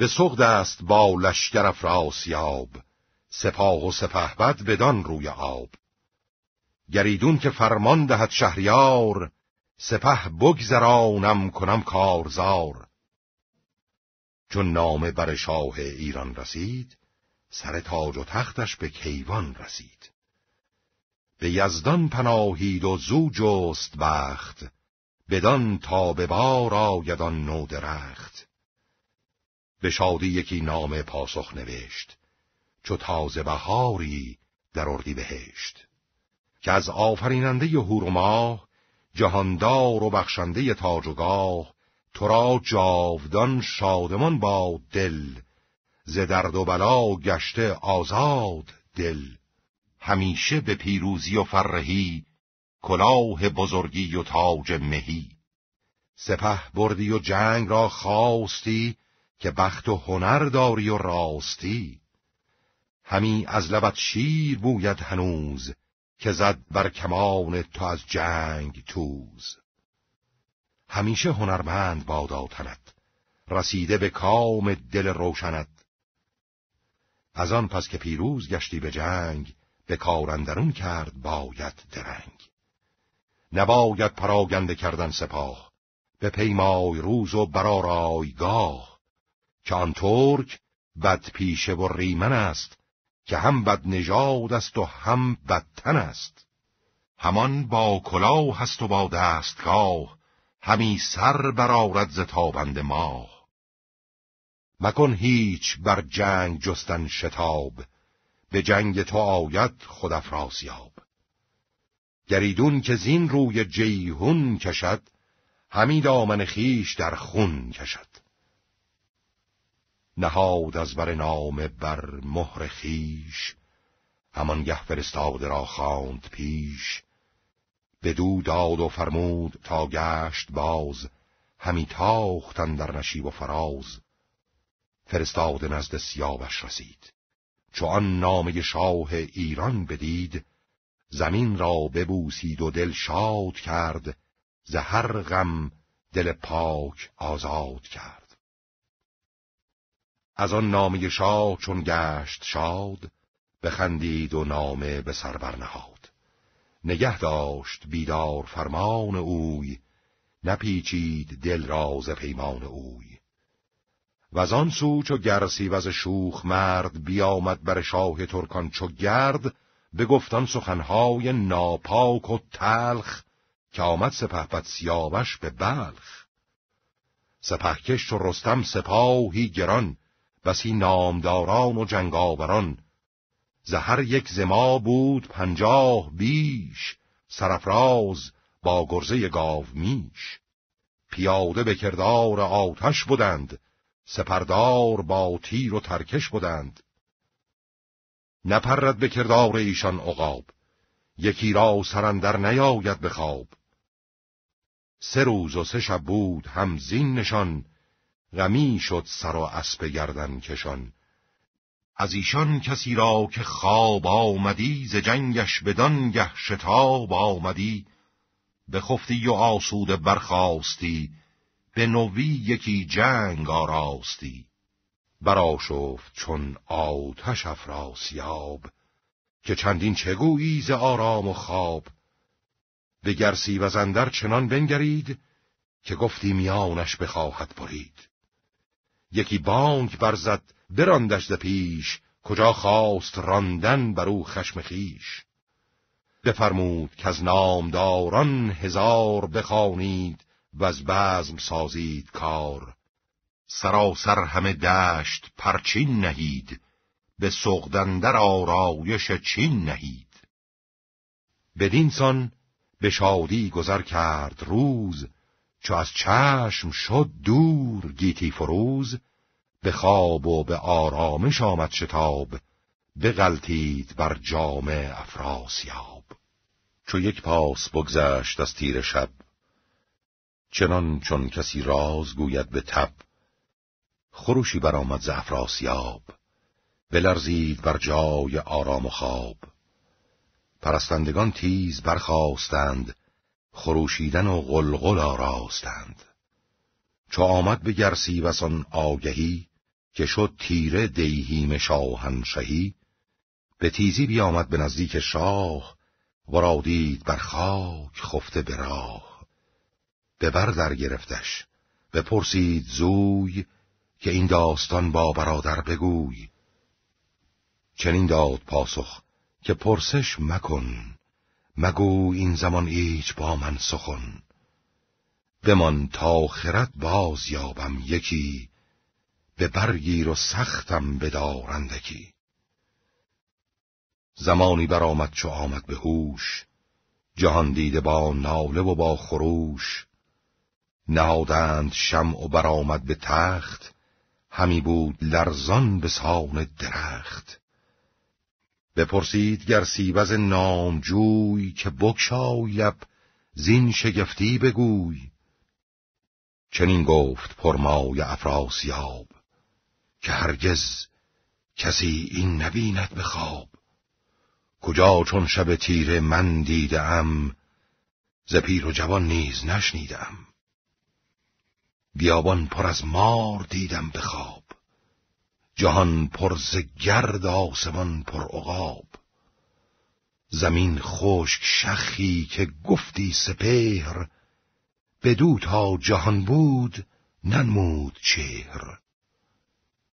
به سغد است با لشگر افراسیاب سپاه و بد بدان روی آب گریدون که فرمان دهد شهریار سپه بگذرانم کنم کارزار چون نام بر شاه ایران رسید سر تاج و تختش به کیوان رسید به یزدان پناهید و زو جست بخت بدان تا به بار آیدان نو درخت به شادی یکی نام پاسخ نوشت چو تازه بهاری در اردی بهشت که از آفریننده هورماه جهاندار و بخشنده تاج و گاه تو را جاودان شادمان با دل ز درد و بلا گشته آزاد دل همیشه به پیروزی و فرهی کلاه بزرگی و تاج مهی سپه بردی و جنگ را خواستی که بخت و هنر داری و راستی همی از لبت شیر بوید هنوز که زد بر کمان تو از جنگ توز همیشه هنرمند بادا رسیده به کام دل روشنت از آن پس که پیروز گشتی به جنگ به کارندرون کرد باید درنگ نباید پراگنده کردن سپاه به پیمای روز و برارایگاه که آن ترک بد پیشه و ریمن است که هم بد نژاد است و هم بدتن است همان با کلاه هست و با دستگاه همی سر برارد ز تابند ماه مکن هیچ بر جنگ جستن شتاب به جنگ تو آید خود افراسیاب گریدون که زین روی جیهون کشد همی دامن خیش در خون کشد نهاد از بر نام بر مهر خیش همانگه فرستاده را خواند پیش دو داد و فرمود تا گشت باز همی تاختن در نشیب و فراز فرستاده نزد سیاوش رسید چو آن نامه شاه ایران بدید زمین را ببوسید و دل شاد کرد زهر غم دل پاک آزاد کرد از آن نامی شاه چون گشت شاد بخندید و نامه به سر برنهاد نگه داشت بیدار فرمان اوی نپیچید دل راز پیمان اوی و از آن سو چو و شوخ مرد بیامد بر شاه ترکان چو گرد به گفتان سخنهای ناپاک و تلخ که آمد سپهبد سیاوش به بلخ سپهکش و رستم سپاهی گران بسی نامداران و جنگاوران زهر یک زما بود پنجاه بیش سرفراز با گرزه گاو میش پیاده به کردار آتش بودند سپردار با تیر و ترکش بودند نپرد به کردار ایشان عقاب یکی را سرندر نیاید به خواب سه روز و سه شب بود هم نشان غمی شد سر و اسب گردن کشان از ایشان کسی را که خواب آمدی ز جنگش بدان گه شتاب آمدی خفتی و آسوده برخواستی به نوی یکی جنگ آراستی براشفت چون آتش افراسیاب که چندین چگویی ز آرام و خواب به گرسی و زندر چنان بنگرید که گفتی میانش بخواهد برید یکی بانک برزد براندش ز پیش کجا خواست راندن بر او خشم خیش بفرمود که از نامداران هزار بخوانید و از بزم سازید کار سراسر همه دشت پرچین نهید به سغدندر آرایش چین نهید بدینسان به شادی گذر کرد روز چو از چشم شد دور گیتی فروز به خواب و به آرامش آمد شتاب غلطید بر جام افراسیاب چو یک پاس بگذشت از تیر شب چنان چون کسی راز گوید به تب خروشی برآمد ز افراسیاب بلرزید بر جای آرام و خواب پرستندگان تیز برخواستند خروشیدن و غلغل آراستند چو آمد به گرسی وسان آگهی که شد تیره دیهیم شاهنشهی به تیزی بیامد به نزدیک شاه را دید بر خاک خفته به راه به بر در گرفتش پرسید زوی که این داستان با برادر بگوی چنین داد پاسخ که پرسش مکن مگو این زمان ایچ با من سخن بمان تا خرد باز یابم یکی به برگیر و سختم بدارندکی زمانی برآمد چو آمد به هوش جهان دیده با ناله و با خروش نهادند شمع و برآمد به تخت همی بود لرزان به سان درخت بپرسید گر سیوز نامجوی که بکشای لب زین شگفتی بگوی چنین گفت پرمای افراسیاب که هرگز کسی این نبیند بخواب. کجا چون شب تیره من دیدم ز پیر و جوان نیز نشنیدم بیابان پر از مار دیدم بخواب. جهان پر ز گرد آسمان پر عقاب زمین خشک شخی که گفتی سپهر بدو تا جهان بود ننمود چهر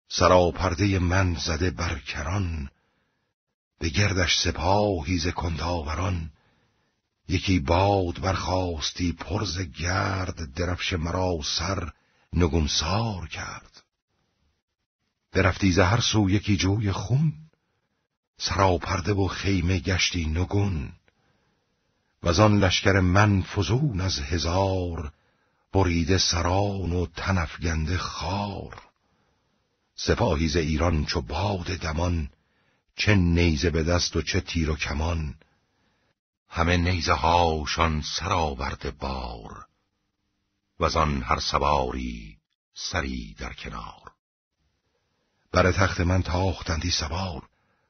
سراپرده من زده بر کران به گردش سپاهی ز کنداوران یکی باد برخواستی پر گرد درفش مرا سر نگونسار کرد برفتی زهر سو یکی جوی خون سراپرده و خیمه گشتی نگون و آن لشکر من فزون از هزار بریده سران و تنفگنده خار سپاهی ز ایران چو باد دمان چه نیزه به دست و چه تیر و کمان همه نیزه هاشان برده بار و آن هر سواری سری در کنار بر تخت من تاختندی سوار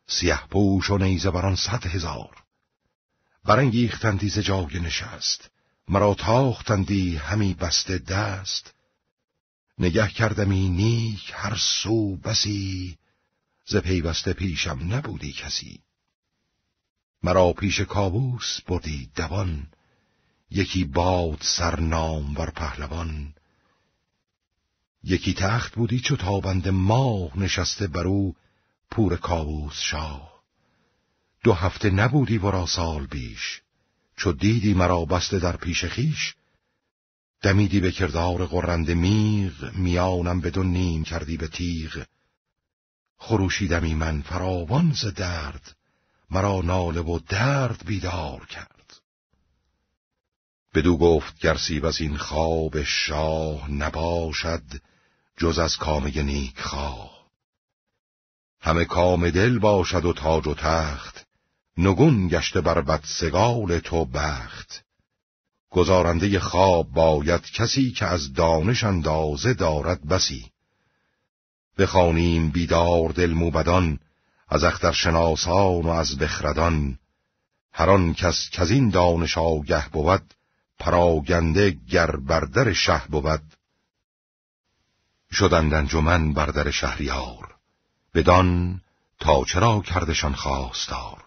سیه پوش و نیزه بران صد هزار برانگیختندی ز جای نشست مرا تاختندی همی بسته دست نگه کردمی نیک هر سو بسی ز پیوسته پیشم نبودی کسی مرا پیش کابوس بردی دوان یکی باد سر نام بر پهلوان یکی تخت بودی چو تابند ماه نشسته بر او پور کاووس شاه دو هفته نبودی را سال بیش چو دیدی مرا بسته در پیش خیش دمیدی به کردار قرند میغ میانم به نیم کردی به تیغ خروشیدمی من فراوان ز درد مرا ناله و درد بیدار کرد بدو گفت گرسی و این خواب شاه نباشد جز از کامه نیک خواه همه کام دل باشد و تاج و تخت نگون گشته بر بدسگال تو بخت گزارنده خواب باید کسی که از دانش اندازه دارد بسی بخوانیم بیدار دل موبدان از اخترشناسان و از بخردان هر کس که از این دانش آگه بود پراگنده گر بردر شه بود شدند انجمن بر در شهریار بدان تا چرا کردشان خواستار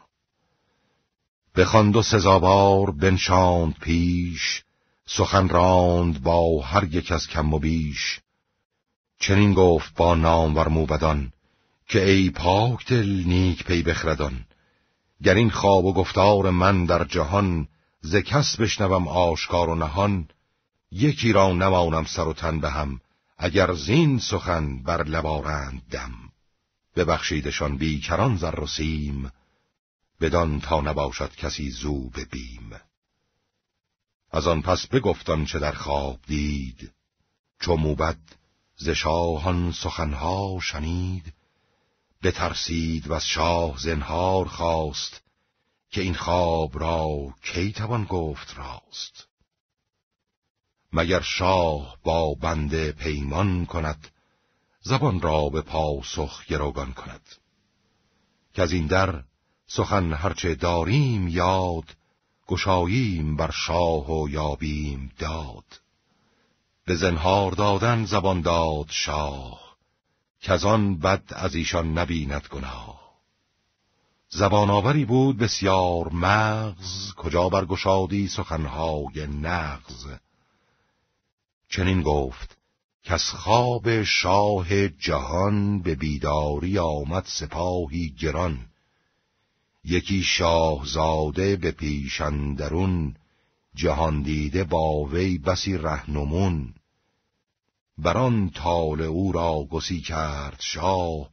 بخواند و سزاوار بنشاند پیش سخن راند با هر یک از کم و بیش چنین گفت با نامور موبدان که ای پاک دل نیک پی بخردان گر این خواب و گفتار من در جهان ز کس بشنوم آشکار و نهان یکی را نمانم سر و تن به هم اگر زین سخن بر لبارند دم ببخشیدشان بیکران زر و سیم بدان تا نباشد کسی زو به بیم از آن پس بگفتان چه در خواب دید چو موبد ز شاهان سخنها شنید بترسید و از شاه زنهار خواست که این خواب را کی توان گفت راست مگر شاه با بنده پیمان کند زبان را به پاسخ گروگان کند که از این در سخن هرچه داریم یاد گشاییم بر شاه و یابیم داد به زنهار دادن زبان داد شاه که از آن بد از ایشان نبیند گناه آوری بود بسیار مغز کجا برگشادی سخنهای نغز چنین گفت که از خواب شاه جهان به بیداری آمد سپاهی گران یکی شاهزاده به پیشندرون جهان دیده با وی بسی رهنمون بران تال او را گسی کرد شاه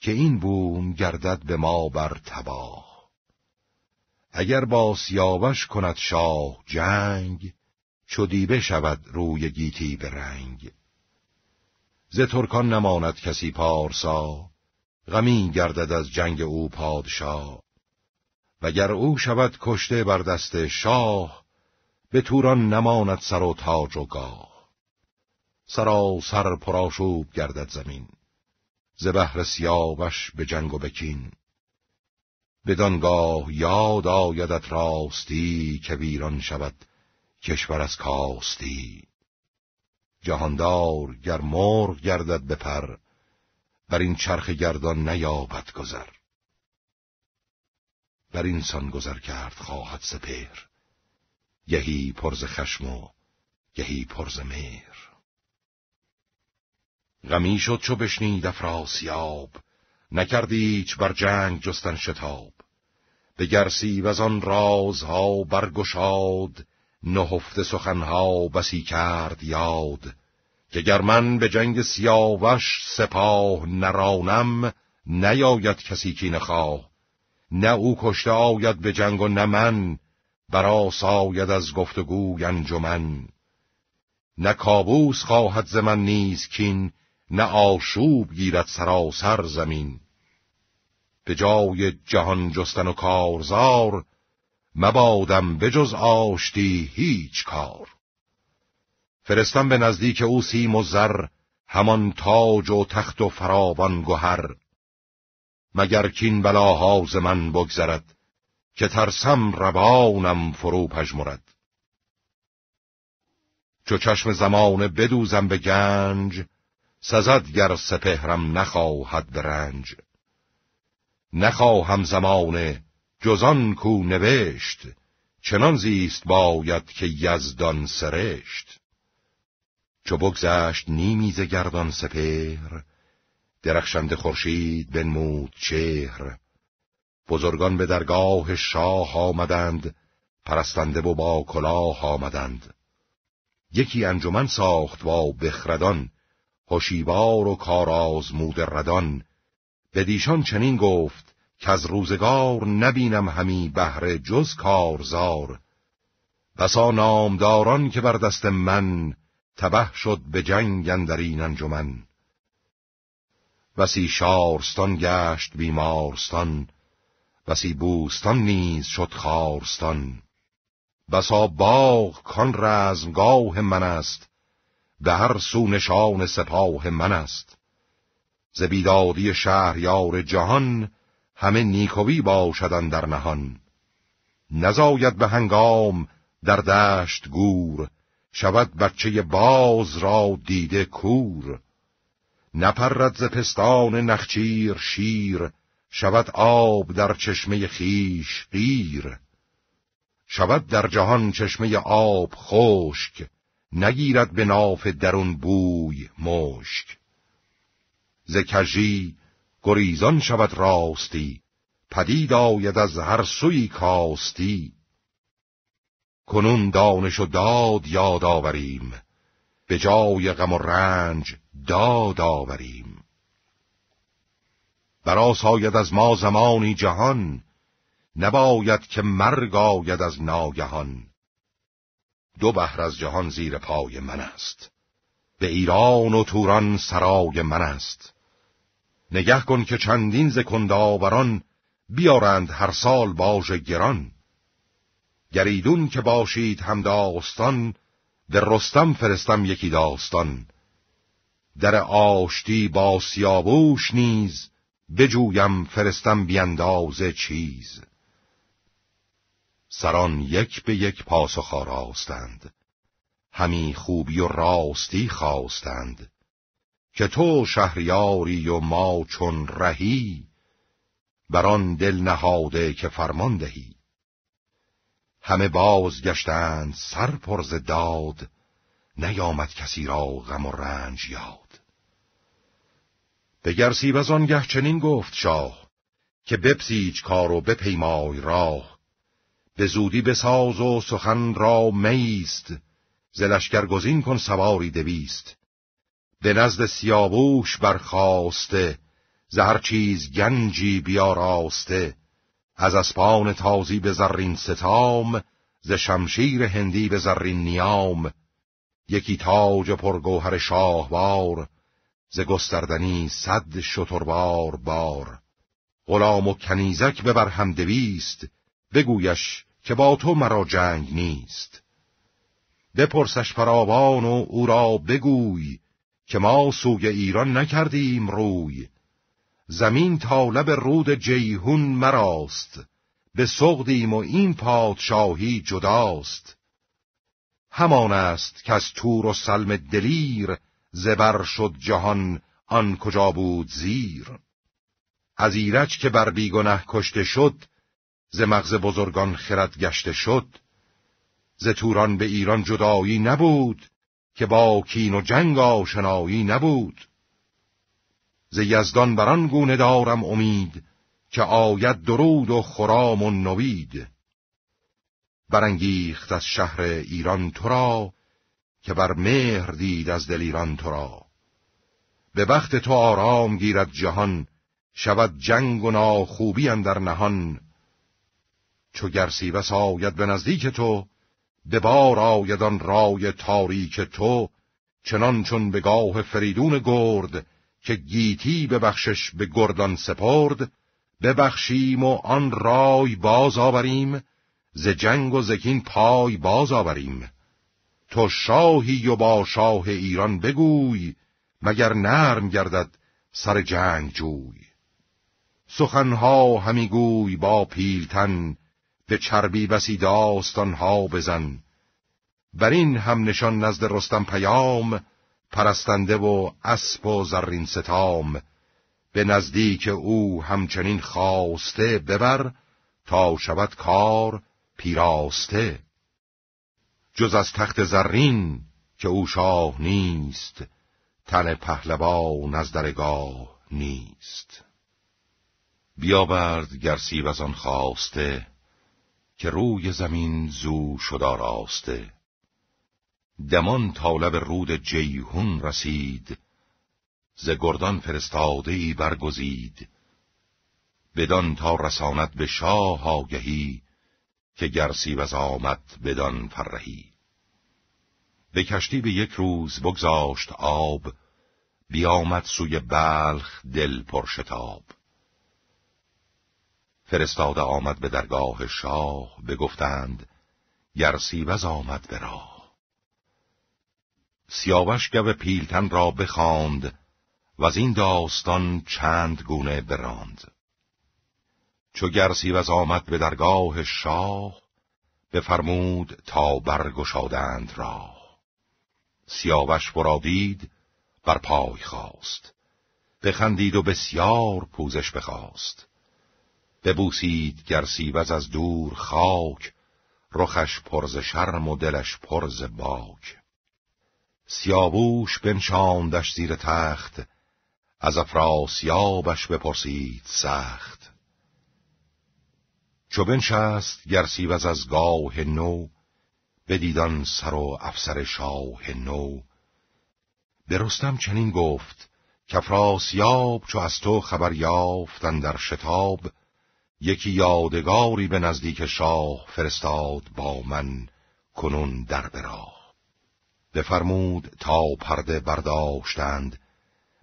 که این بوم گردد به ما بر تباه اگر با سیاوش کند شاه جنگ چدیبه شود روی گیتی به رنگ ز ترکان نماند کسی پارسا غمی گردد از جنگ او پادشا وگر او شود کشته بر دست شاه به توران نماند سر و تاج و گاه سرا سر پراشوب گردد زمین ز بهر سیاوش به جنگ و بکین بدانگاه یاد آیدت راستی که ویران شود کشور از کاستی جهاندار گر مرغ گردد بپر بر این چرخ گردان نیابد گذر بر اینسان گذر کرد خواهد سپر یهی پرز خشم و یهی پرز مهر غمی شد چو بشنید افراسیاب نکرد هیچ بر جنگ جستن شتاب به گرسی و آن رازها برگشاد نهفته سخنها بسی کرد یاد که گر من به جنگ سیاوش سپاه نرانم نیاید کسی کی نخواه نه او کشته آید به جنگ و نه من برا ساید از گفتگو انجمن نه کابوس خواهد ز من نیز کین نه آشوب گیرد سراسر زمین به جای جهان جستن و کارزار مبادم بجز آشتی هیچ کار فرستم به نزدیک او سیم و زر همان تاج و تخت و فراوان گهر مگر کین بلا ز من بگذرد که ترسم روانم فرو پژمرد چو چشم زمانه بدوزم به گنج سزد گر سپهرم نخواهد رنج نخواهم زمانه جزان کو نوشت چنان زیست باید که یزدان سرشت چو بگذشت نیمیز گردان سپهر درخشنده خورشید بنمود چهر بزرگان به درگاه شاه آمدند پرستنده و با کلاه آمدند یکی انجمن ساخت با بخردان هوشیوار و کارآزمود ردان به دیشان چنین گفت که از روزگار نبینم همی بهره جز کارزار بسا نامداران که بر دست من تبه شد به جنگ اندرین انجمن بسی شارستان گشت بیمارستان بسی بوستان نیز شد خارستان بسا باغ کان رزمگاه من است به هر سو نشان سپاه من است ز بیدادی شهریار جهان همه نیکویی باشدن در نهان نزاید به هنگام در دشت گور شود بچه باز را دیده کور نپرد ز پستان نخچیر شیر شود آب در چشمه خیش غیر شود در جهان چشمه آب خشک نگیرد به ناف درون بوی مشک ز کجی گریزان شود راستی پدید آید از هر سوی کاستی کنون دانش و داد یاد آوریم به جای غم و رنج داد آوریم براساید از ما زمانی جهان نباید که مرگ آید از ناگهان دو بحر از جهان زیر پای من است به ایران و توران سرای من است نگه کن که چندین ز بیارند هر سال باژ گران گریدون که باشید هم داستان به رستم فرستم یکی داستان در آشتی با سیابوش نیز بجویم فرستم بیاندازه چیز سران یک به یک پاسخ راستند همی خوبی و راستی خواستند که تو شهریاری و ما چون رهی بر آن دل نهاده که فرمان دهی همه باز گشتند سر پرز داد نیامد کسی را غم و رنج یاد به از آنگه چنین گفت شاه که بپسیج کار و بپیمای راه به زودی بساز و سخن را میست ز گزین کن سواری دویست به نزد سیابوش برخواسته زهر چیز گنجی بیاراسته از اسپان تازی به زرین ستام ز شمشیر هندی به زرین نیام یکی تاج پرگوهر شاهوار ز گستردنی صد شتربار بار غلام و کنیزک ببر هم دویست بگویش که با تو مرا جنگ نیست بپرسش فراوان و او را بگوی که ما سوی ایران نکردیم روی زمین طالب رود جیهون مراست به سغدیم و این پادشاهی جداست همان است که از تور و سلم دلیر زبر شد جهان آن کجا بود زیر از ایرج که بر بیگنه کشته شد ز مغز بزرگان خرد گشته شد ز توران به ایران جدایی نبود که با کین و جنگ آشنایی نبود ز یزدان بران گونه دارم امید که آید درود و خرام و نوید برانگیخت از شهر ایران تو را که بر مهر دید از دل ایران تو را به وقت تو آرام گیرد جهان شود جنگ و ناخوبی اندر نهان چو گرسی و ساید به نزدیک تو دبار بار آید آن رای تاریک تو چنان چون به گاه فریدون گرد که گیتی به بخشش به گردان سپرد ببخشیم و آن رای باز آوریم ز جنگ و زکین پای باز آوریم تو شاهی و با شاه ایران بگوی مگر نرم گردد سر جنگ جوی سخنها همی گوی با پیلتن به چربی بسی ها بزن بر این هم نشان نزد رستم پیام پرستنده و اسب و زرین ستام به نزدیک او همچنین خواسته ببر تا شود کار پیراسته جز از تخت زرین که او شاه نیست تن پهلوان از درگاه نیست بیاورد گرسی از آن خواسته که روی زمین زو شدا راسته دمان طالب رود جیهون رسید ز گردان ای برگزید بدان تا رساند به شاه آگهی که گرسی و آمد بدان فرهی به کشتی به یک روز بگذاشت آب بیامد سوی بلخ دل پرشتاب فرستاده آمد به درگاه شاه بگفتند گرسیوز آمد به راه سیاوش گو پیلتن را بخاند، و از این داستان چند گونه براند چو گرسیوز آمد به درگاه شاه بفرمود تا برگشادند راه سیاوش فرا دید بر پای خواست بخندید و بسیار پوزش بخواست ببوسید گرسیوز از دور خاک رخش پرز شرم و دلش پرز باک سیابوش بنشاندش زیر تخت از افراسیابش بپرسید سخت چو بنشست گرسیوز از گاه نو بدیدان سر و افسر شاه نو درستم چنین گفت افراسیاب چو از تو خبر یافتن در شتاب یکی یادگاری به نزدیک شاه فرستاد با من کنون در براه بفرمود تا پرده برداشتند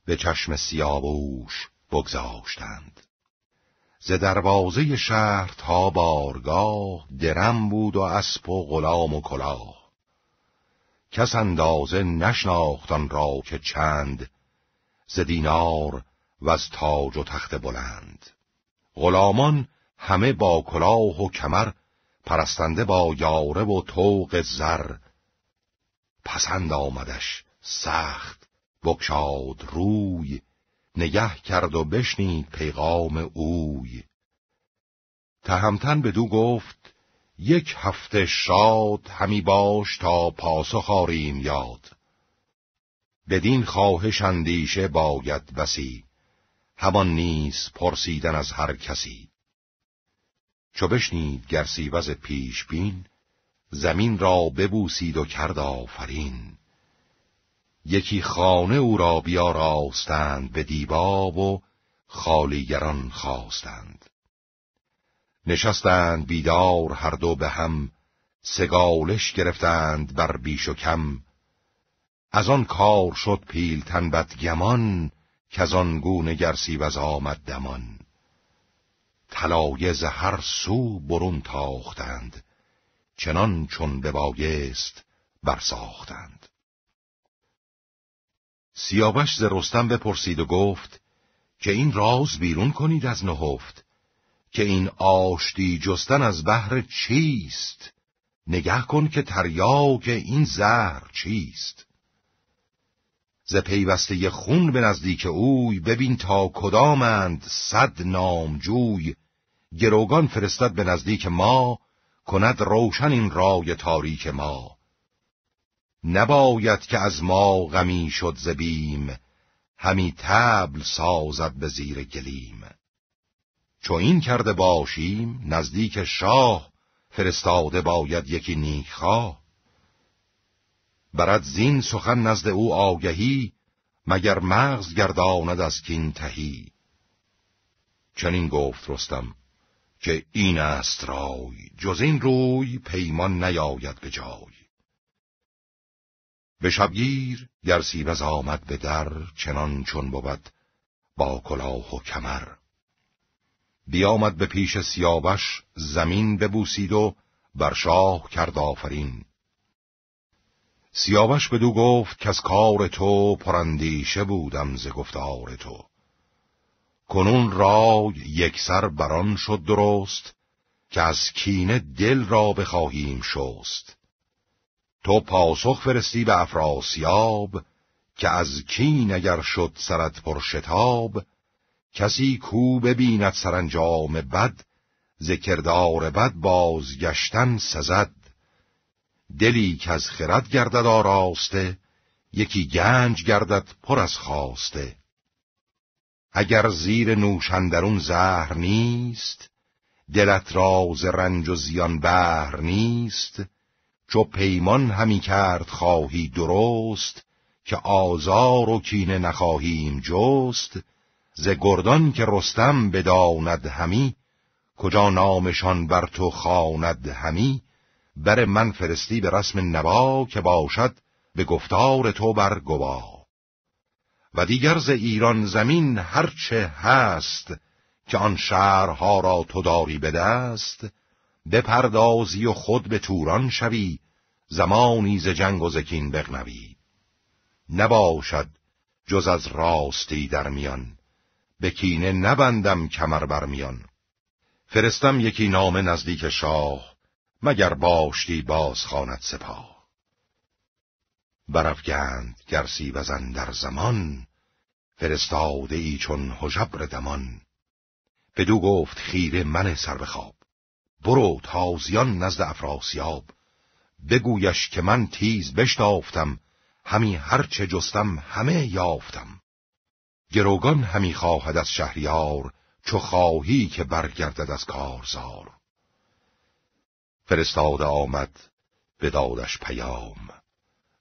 به چشم سیابوش بگذاشتند ز دروازه شهر تا بارگاه درم بود و اسب و غلام و کلاه کس اندازه نشناختان را که چند ز دینار و از تاج و تخت بلند غلامان همه با کلاه و کمر پرستنده با یاره و توق زر پسند آمدش سخت بکشاد روی نگه کرد و بشنید پیغام اوی تهمتن دو گفت یک هفته شاد همی باش تا پاسخ آریم یاد بدین خواهش اندیشه باید بسی همان نیز پرسیدن از هر کسی چو بشنید پیش بین زمین را ببوسید و کرد آفرین یکی خانه او را بیا راستند به دیباب و خالیگران خواستند نشستند بیدار هر دو به هم سگالش گرفتند بر بیش و کم از آن کار شد پیلتن بدگمان کزان گونه گرسی و آمد دمان طلایه هر سو برون تاختند چنان چون ببایست برساختند سیاوش ز رستم بپرسید و گفت که این راز بیرون کنید از نهفت که این آشتی جستن از بحر چیست نگه کن که تریاک این زهر چیست ز پیوسته خون به نزدیک اوی ببین تا کدامند صد نامجوی گروگان فرستد به نزدیک ما کند روشن این رای تاریک ما نباید که از ما غمی شد زبیم همی تبل سازد به زیر گلیم چو این کرده باشیم نزدیک شاه فرستاده باید یکی نیکخواه برد زین سخن نزد او آگهی مگر مغز گرداند از کین تهی چنین گفت رستم که این است رای جز این روی پیمان نیاید به جای به شبگیر گر سیوز آمد به در چنان چون بود با کلاه و کمر بیامد به پیش سیاوش زمین ببوسید و بر شاه کرد آفرین سیاوش دو گفت که از کار تو پرندیشه بودم ز گفتار تو کنون رای یکسر بران شد درست که از کینه دل را بخواهیم شست تو پاسخ فرستی به افراسیاب که از کین اگر شد سرت پر شتاب کسی کو ببیند سرانجام بد ذکردار بد بازگشتن سزد دلی که از خرد گردد آراسته یکی گنج گردد پر از خواسته اگر زیر نوشندرون زهر نیست دلت راز رنج و زیان بهر نیست چو پیمان همی کرد خواهی درست که آزار و کینه نخواهیم جست ز گردان که رستم بداند همی کجا نامشان بر تو خواند همی بر من فرستی به رسم نوا که باشد به گفتار تو بر گوا و دیگر ز ایران زمین هرچه هست که آن شهرها را تو داری به دست بپردازی و خود به توران شوی زمانی ز جنگ و زکین بغنوی نباشد جز از راستی در میان به کینه نبندم کمر برمیان فرستم یکی نامه نزدیک شاه مگر باشتی باز سپاه، سپا برفگند گرسی وزن در زمان فرستاده ای چون حجبر دمان بدو گفت خیره من سر بخواب برو تازیان نزد افراسیاب بگویش که من تیز بشتافتم همی هرچه جستم همه یافتم گروگان همی خواهد از شهریار چو خواهی که برگردد از کارزار فرستاده آمد به دادش پیام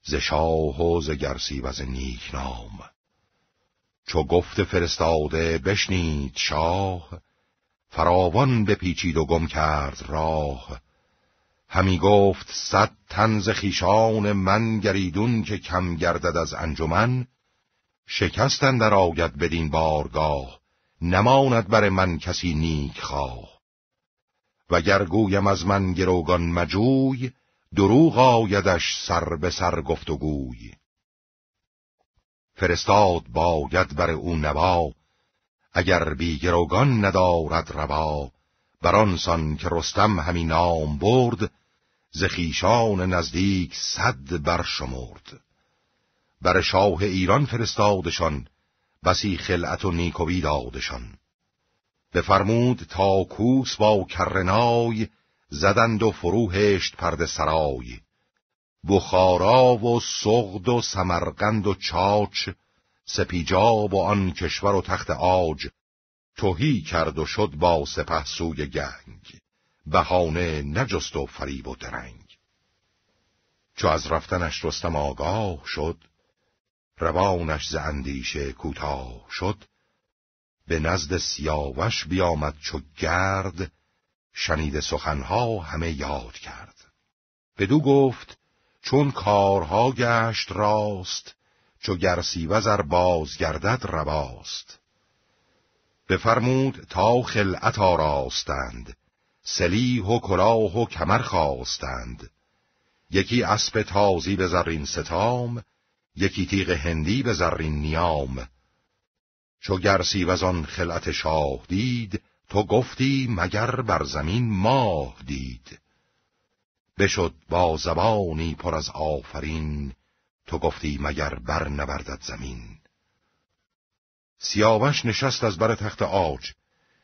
ز شاه و ز گرسی و ز نیک نام چو گفت فرستاده بشنید شاه فراوان بپیچید و گم کرد راه همی گفت صد تن ز خیشان من گریدون که کم گردد از انجمن شکستن در آید بدین بارگاه نماند بر من کسی نیک خواه و گویم از من گروگان مجوی دروغ آیدش سر به سر گفت و گوی فرستاد باید بر او نوا اگر بی گروگان ندارد روا بر آنسان که رستم همی نام برد ز خیشان نزدیک صد برشمرد بر شاه ایران فرستادشان بسی خلعت و نیکوی دادشان بفرمود تا کوس با کرنای زدند و فروهشت پرد سرای بخارا و سغد و سمرقند و چاچ سپیجاب و آن کشور و تخت آج توهی کرد و شد با سپه سوی گنگ بهانه نجست و فریب و درنگ چو از رفتنش رستم آگاه شد روانش ز اندیشه کوتاه شد به نزد سیاوش بیامد چو گرد شنید سخنها همه یاد کرد بدو گفت چون کارها گشت راست چو گرسی وزر باز رواست بفرمود تا خلعت راستند، سلیح و کلاه و کمر خواستند یکی اسب تازی به زرین ستام یکی تیغ هندی به زرین نیام چو گرسی از آن خلعت شاه دید تو گفتی مگر بر زمین ماه دید بشد با زبانی پر از آفرین تو گفتی مگر بر نبردد زمین سیاوش نشست از بر تخت آج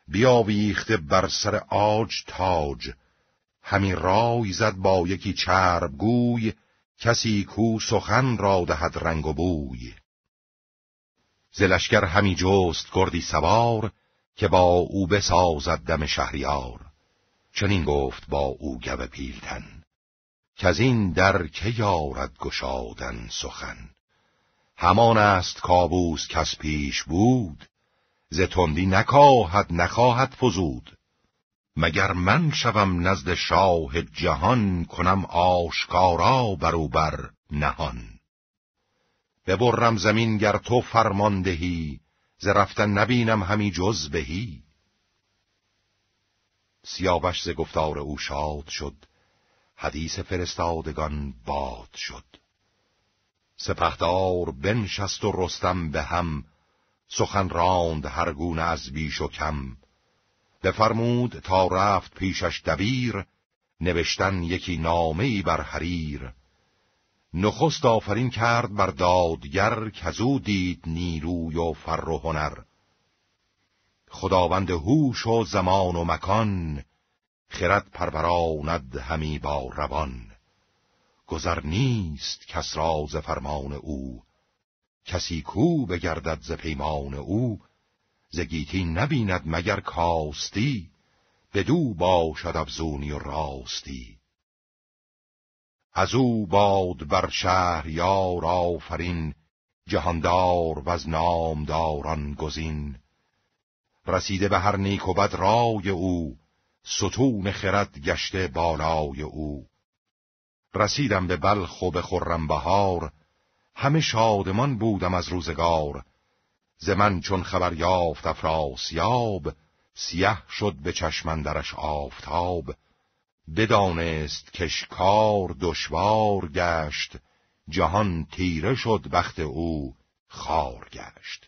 بیاویخته بر سر آج تاج همین رای زد با یکی چرب گوی کسی کو سخن را دهد رنگ و بوی زلشگر همی جست گردی سوار که با او بسازد دم شهریار چنین گفت با او گو پیلتن که از این در که یارد گشادن سخن همان است کابوس کس پیش بود ز تندی نکاهد نخواهد فزود مگر من شوم نزد شاه جهان کنم آشکارا بروبر نهان ببرم زمین گر تو فرماندهی، دهی ز رفتن نبینم همی جز بهی سیاوش ز گفتار او شاد شد حدیث فرستادگان باد شد سپهدار بنشست و رستم به هم سخن راند هر گونه از بیش و کم بفرمود تا رفت پیشش دبیر نوشتن یکی نامه‌ای بر حریر نخست آفرین کرد بر دادگر کزو دید نیروی و فر و هنر خداوند هوش و زمان و مکان خرد پروراند همی با روان گذر نیست کس راز فرمان او کسی کو بگردد ز پیمان او ز گیتی نبیند مگر کاستی بدو باشد افزونی و راستی از او باد بر شهر یار آفرین جهاندار و از نامداران گزین رسیده به هر نیک و بد رای او ستون خرد گشته بالای او رسیدم به بلخ و به خرم بهار همه شادمان بودم از روزگار ز من چون خبر یافت افراسیاب سیه شد به چشمندرش آفتاب بدانست کشکار دشوار گشت جهان تیره شد وقت او خار گشت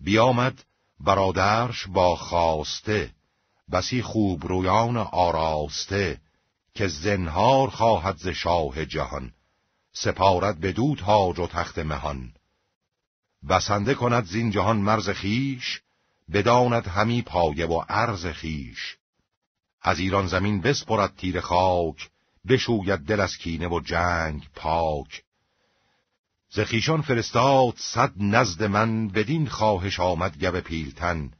بیامد برادرش با خاسته بسی خوب رویان آراسته که زنهار خواهد ز شاه جهان سپارت به دو تاج و تخت مهان بسنده کند زین جهان مرز خیش بداند همی پایه و عرض خیش از ایران زمین بسپرد تیر خاک بشوید دل از کینه و جنگ پاک زخیشان فرستاد صد نزد من بدین خواهش آمد گب پیلتن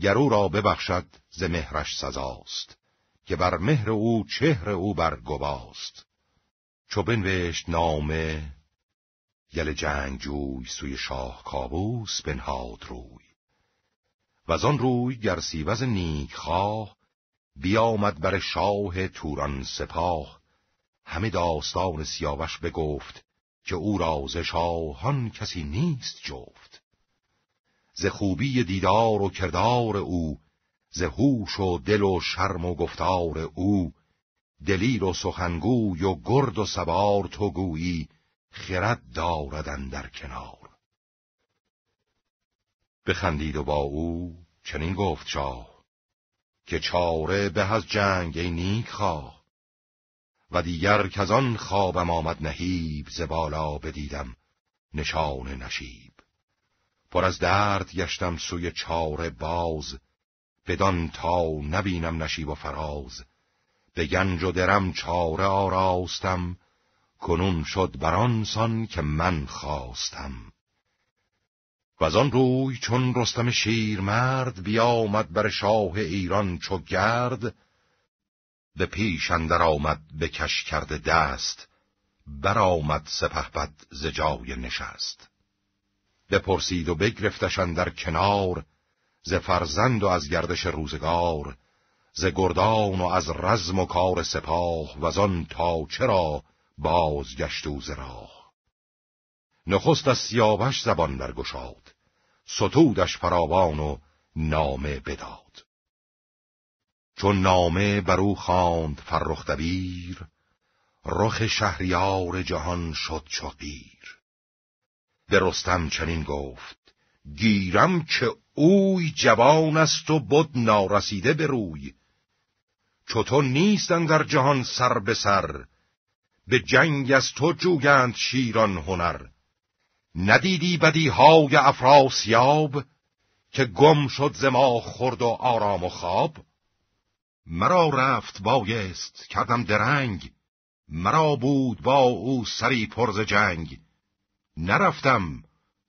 گرو را ببخشد ز مهرش سزاست که بر مهر او چهر او بر گواست چو بنوشت نامه یل جنگجوی سوی شاه کابوس بنهاد روی و آن روی گر سیوز نیک خواه بیامد بر شاه توران سپاه همه داستان سیاوش بگفت که او را شاهان کسی نیست جفت ز خوبی دیدار و کردار او ز هوش و دل و شرم و گفتار او دلیل و سخنگوی و گرد و سوار تو گویی خرد داردن در کنار بخندید و با او چنین گفت شاه که چاره به از جنگ ای نیک خواه و دیگر که آن خوابم آمد نهیب زبالا بدیدم نشان نشیب پر از درد گشتم سوی چاره باز بدان تا نبینم نشیب و فراز به گنج و درم چاره آراستم کنون شد بران سان که من خواستم و از آن روی چون رستم شیر شیرمرد بیامد بر شاه ایران چو گرد به پیش اندر آمد کش کرده دست برآمد سپهبد ز جای نشست بپرسید و بگرفتش در کنار ز فرزند و از گردش روزگار ز گردان و از رزم و کار سپاه و از آن تا چرا بازگشت و راه نخست از سیاوش زبان برگشاد ستودش فراوان و نامه بداد چون نامه بر او خواند فرخ دبیر رخ شهریار جهان شد چو قیر به رستم چنین گفت گیرم که اوی جوان است و بد نارسیده به روی چو تو نیستن در جهان سر به سر به جنگ از تو جوگند شیران هنر ندیدی بدی های افراسیاب که گم شد ز ما خرد و آرام و خواب مرا رفت بایست کردم درنگ مرا بود با او سری پرز جنگ نرفتم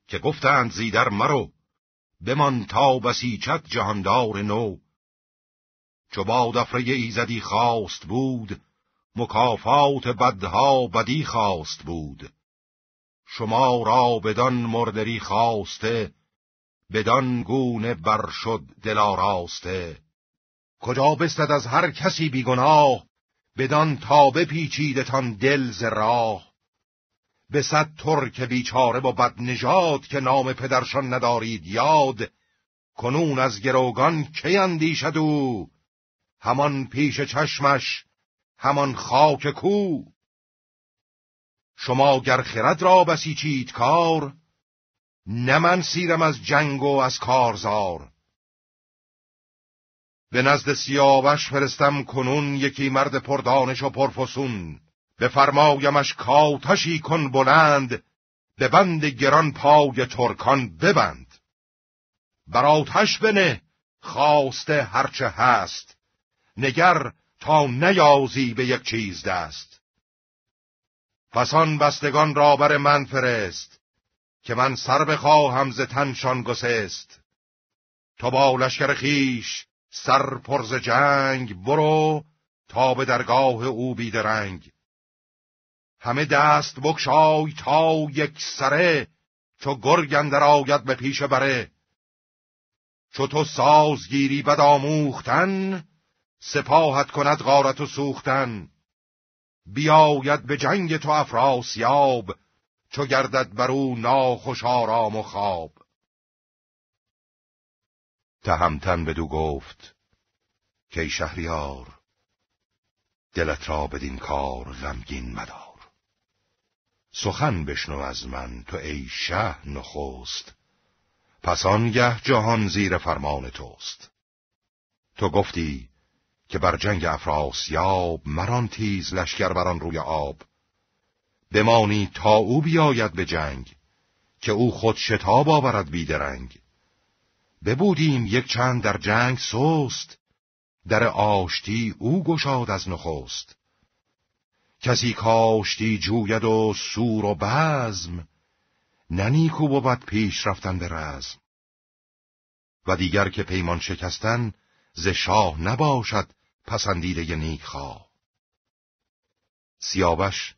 که گفتند زیدر مرو بمان تا بسیچت جهاندار نو چو ای ایزدی خواست بود مکافات بدها بدی خواست بود شما را بدان مردری خواسته بدان گونه برشد شد دلاراسته کجا بستد از هر کسی بیگناه بدان تا بپیچیدتان دل ز راه به صد ترک بیچاره با بد نژاد که نام پدرشان ندارید یاد کنون از گروگان کی اندیشد او همان پیش چشمش همان خاک کو شما گر خرد را بسیچید کار نه من سیرم از جنگ و از کارزار به نزد سیاوش فرستم کنون یکی مرد پردانش و پرفسون فرمایمش کاتشی کن بلند به بند گران پای ترکان ببند بر آتش بنه خواسته هرچه هست نگر تا نیازی به یک چیز دست پس آن بستگان را بر من فرست که من سر بخواهم ز تنشان گسست تو با لشکر خیش سر پرز جنگ برو تا به درگاه او بیدرنگ همه دست بکشای تا یک سره چو گرگ اندر آید به پیش بره چو تو سازگیری بد آموختن سپاهت کند غارت و سوختن بیاید به جنگ تو افراسیاب چو گردد بر او ناخوش آرام و خواب تهمتن بدو گفت که شهریار دلت را بدین کار غمگین مدار سخن بشنو از من تو ای شه نخست پس آنگه جهان زیر فرمان توست تو گفتی که بر جنگ افراسیاب مران تیز لشکر بران روی آب بمانی تا او بیاید به جنگ که او خود شتاب آورد بیدرنگ ببودیم یک چند در جنگ سوست، در آشتی او گشاد از نخست کسی کاشتی جوید و سور و بزم ننیکو بود پیش رفتن به رزم و دیگر که پیمان شکستن ز شاه نباشد پسندیده خوا. سیاوش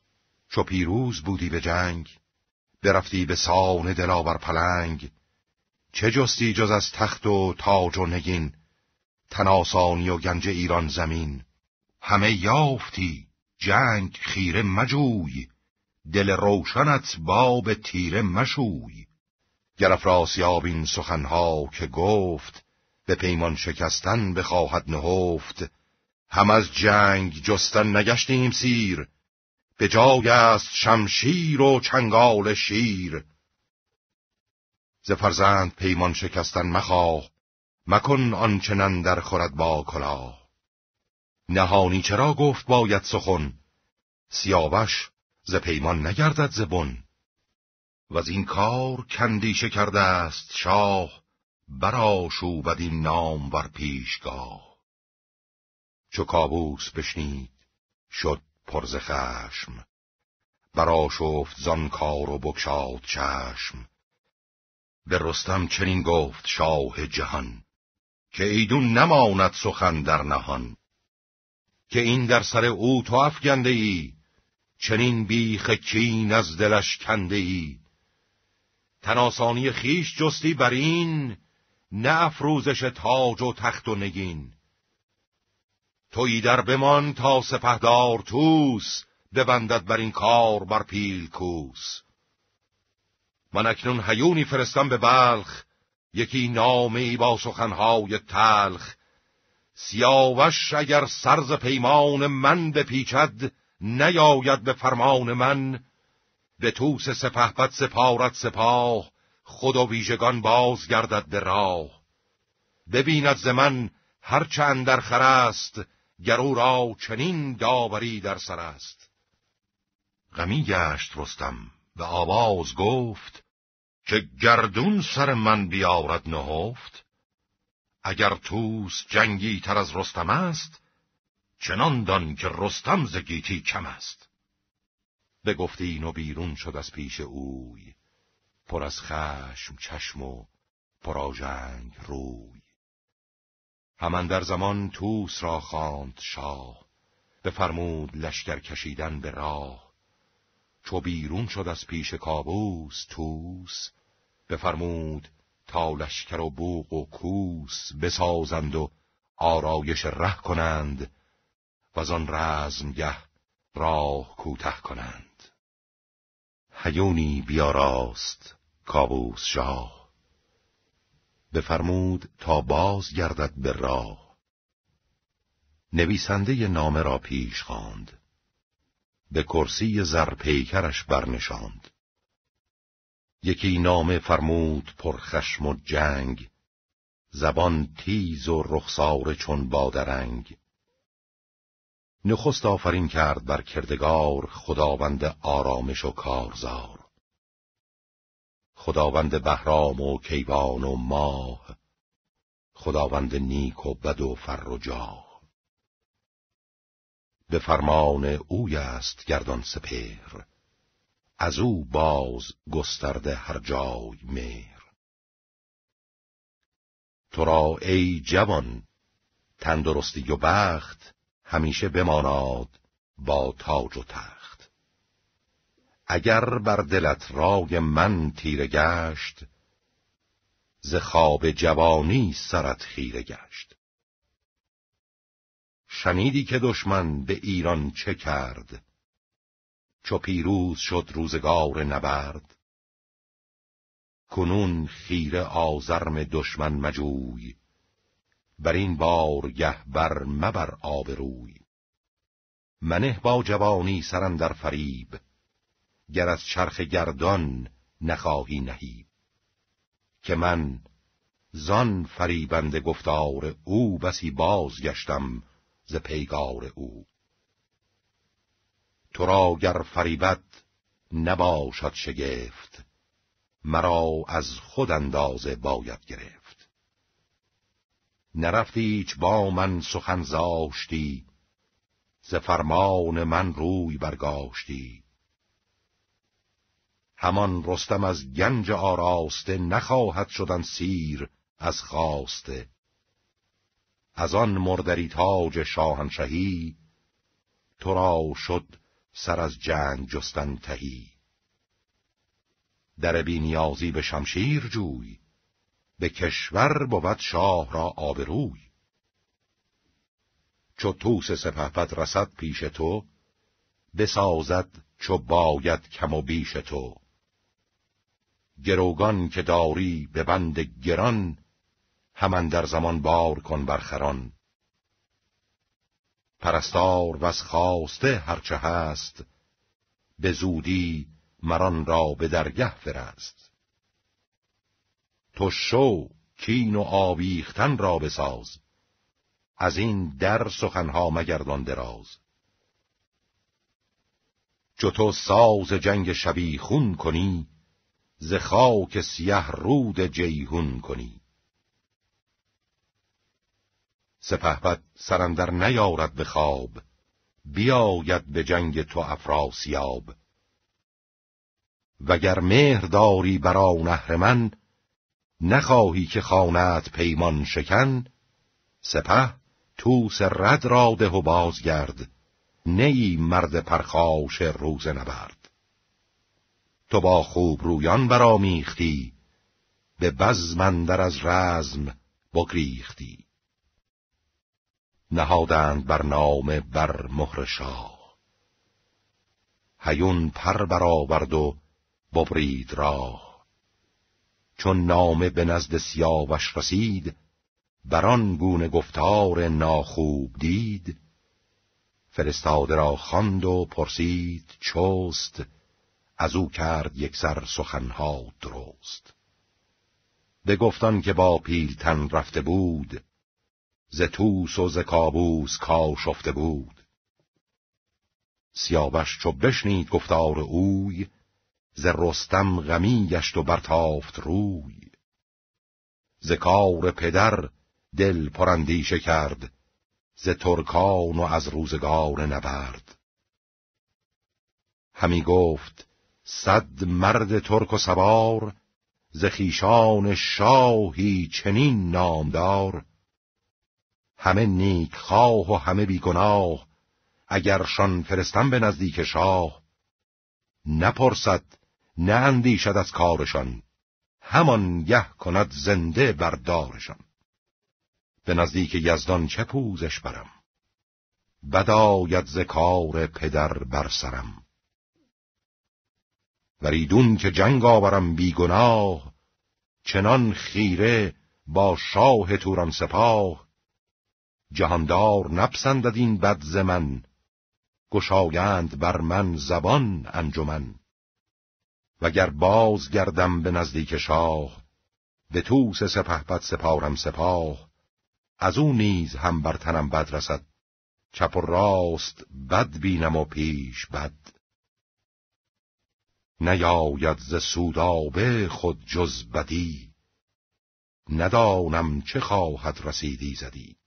چو پیروز بودی به جنگ برفتی به سان دلاور پلنگ چه جستی جز از تخت و تاج و نگین تناسانی و گنج ایران زمین همه یافتی جنگ خیره مجوی دل روشنت باب تیره مشوی گرف راسیاب این سخنها که گفت به پیمان شکستن بخواهد نهفت هم از جنگ جستن نگشتیم سیر به جای است شمشیر و چنگال شیر ز فرزند پیمان شکستن مخواه مکن آنچنان در خورد با کلاه نهانی چرا گفت باید سخن سیاوش ز پیمان نگردد زبون و از این کار کندیشه کرده است شاه براشوبد این نام ور پیشگاه چو کابوس بشنید شد پرز خشم برا شفت زان کار و بکشاد چشم به رستم چنین گفت شاه جهان که ایدون نماند سخن در نهان که این در سر او تو افگنده ای چنین بیخ کین از دلش کنده ای تناسانی خیش جستی بر این نه افروزش تاج و تخت و نگین تویی در بمان تا سپهدار توس ببندد بر این کار بر پیل کوس من اکنون حیونی فرستم به بلخ یکی نامی با سخنهای تلخ سیاوش اگر سرز پیمان من بپیچد نیاید به فرمان من به توس سپه بد سپارت سپاه خود و ویژگان باز گردد به راه ببیند ز من هرچند در خر گر او را چنین داوری در سر است غمی گشت رستم و آواز گفت که گردون سر من بیارد نهفت اگر توس جنگی تر از رستم است چنان دان که رستم زگیتی کم است به گفتین و بیرون شد از پیش اوی پر از خشم چشم و پراژنگ روی همان در زمان توس را خواند شاه بفرمود لشکر کشیدن به راه چو بیرون شد از پیش کابوس توس بفرمود تا لشکر و بوق و کوس بسازند و آرایش ره کنند و آن رزمگه راه کوته کنند هیونی بیاراست کابوس شاه بفرمود تا باز گردد به راه نویسنده نامه را پیش خواند به کرسی زرپیکرش برنشاند یکی نامه فرمود پرخشم و جنگ زبان تیز و رخسار چون بادرنگ نخست آفرین کرد بر کردگار خداوند آرامش و کارزار خداوند بهرام و کیوان و ماه خداوند نیک و بد و فر و جاه به فرمان اوی است گردان سپهر از او باز گسترده هر جای مهر تو را ای جوان تندرستی و بخت همیشه بماناد با تاج و تخت اگر بر دلت رای من تیر گشت ز خواب جوانی سرت خیره گشت شنیدی که دشمن به ایران چه کرد چو پیروز شد روزگار نبرد کنون خیره آزرم دشمن مجوی بر این گه بر مبر آبروی منه با جوانی سرم در فریب گر از چرخ گردان نخواهی نهی که من زان فریبنده گفتار او بسی بازگشتم ز پیگار او تو را گر فریبت نباشد شگفت مرا از خود اندازه باید گرفت نرفتی هیچ با من سخن زاشتی ز فرمان من روی برگاشتی همان رستم از گنج آراسته نخواهد شدن سیر از خاسته. از آن مردری تاج شاهنشهی تو را شد سر از جنگ جستن تهی در بینیازی به شمشیر جوی به کشور بود شاه را آبروی چو توس سپهبد رسد پیش تو بسازد چو باید کم و بیش تو گروگان که داری به بند گران همان در زمان بار کن بر خران پرستار و از خواسته هرچه هست به زودی مران را به درگه فرست تو شو کین و آویختن را بساز از این در سخنها مگردان دراز چو تو ساز جنگ شبی خون کنی ز خاک سیه رود جیهون کنی سپهبد سرندر نیارد به خواب بیاید به جنگ تو افراسیاب وگر مهر داری برا نهر من نخواهی که خانت پیمان شکن سپه توس رد را ده و بازگرد نی مرد پرخاش روز نبرد تو با خوب رویان برامیختی به بزمندر از رزم بگریختی نهادند بر نام بر مهر شاه هیون پر برآورد و ببرید راه چون نامه به نزد سیاوش رسید بر آن گونه گفتار ناخوب دید فرستاده را خواند و پرسید چوست، از او کرد یک سر سخنها درست به گفتان که با تن رفته بود ز توس و ز کابوس کاشفته بود سیاوش چو بشنید گفتار اوی ز رستم غمی گشت و برتافت روی ز کار پدر دل پرندیشه کرد ز ترکان و از روزگار نبرد همی گفت صد مرد ترک و سوار ز خیشان شاهی چنین نامدار همه نیک خواه و همه بیگناه اگر شان فرستم به نزدیک شاه نپرسد نه اندیشد از کارشان همان یه کند زنده بردارشان به نزدیک یزدان چه پوزش برم بداید ز کار پدر بر سرم وریدون که جنگ آورم بیگناه چنان خیره با شاه توران سپاه جهاندار نپسندد این بد ز من گشایند بر من زبان انجمن وگر باز گردم به نزدیک شاه به توس سپه بد سپارم سپاه از او نیز هم بر تنم بد رسد چپ و راست بد بینم و پیش بد نیاید ز سودابه خود جز بدی ندانم چه خواهد رسیدی زدی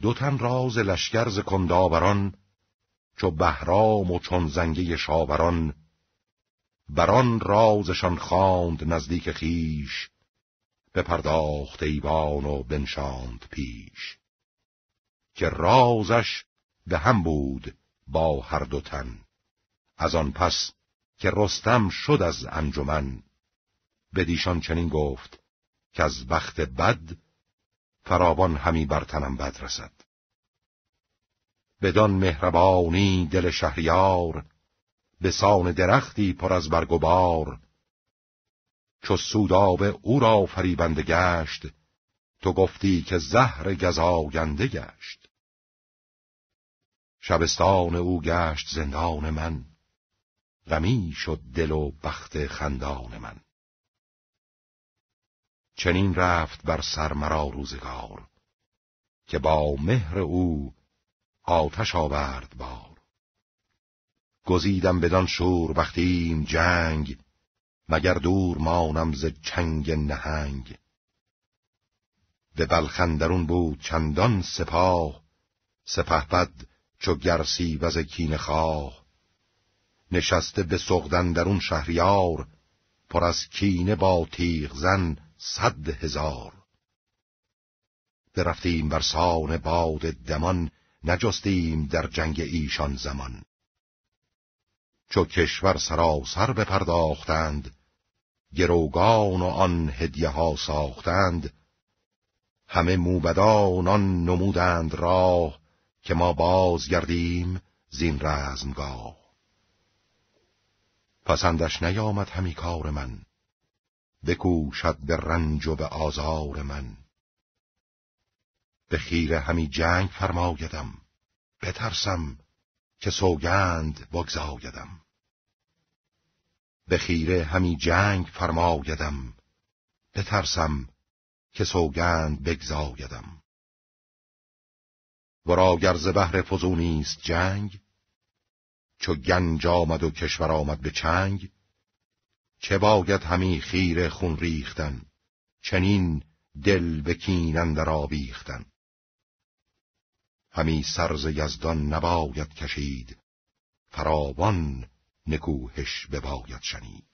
دو تن راز لشکر ز کنداوران چو بهرام و چون زنگی شاوران بران رازشان خواند نزدیک خیش به پرداخت ایوان و بنشاند پیش که رازش به هم بود با هر دو تن از آن پس که رستم شد از انجمن بدیشان چنین گفت که از وقت بد فراوان همی بر تنم بد رسد بدان مهربانی دل شهریار به سان درختی پر از برگ و بار چو به او را فریبنده گشت تو گفتی که زهر گزاینده گشت شبستان او گشت زندان من غمی شد دل و بخت خندان من چنین رفت بر سر مرا روزگار که با مهر او آتش آورد بار گزیدم بدان شور بختیم جنگ مگر دور مانم ز چنگ نهنگ به بلخندرون بود چندان سپاه سپه بد چو گرسی وز کین خواه نشسته به سغدن در اون شهریار پر از کینه با تیغ زن صد هزار برفتیم بر سان باد دمان نجستیم در جنگ ایشان زمان چو کشور سراسر بپرداختند گروگان و آن هدیه ها ساختند همه موبدان آن نمودند راه که ما باز گردیم زین رزمگاه پسندش نیامد همی کار من بکوشد به رنج و به آزار من به خیره همی جنگ فرمایدم بترسم که سوگند بگذایدم به خیره همی جنگ فرمایدم بترسم که سوگند بگذایدم و را ز بهر فزونی جنگ چو گنج آمد و کشور آمد به چنگ چه باید همی خیر خون ریختن چنین دل به را در آویختن همی سرز یزدان نباید کشید فراوان نکوهش بباید شنید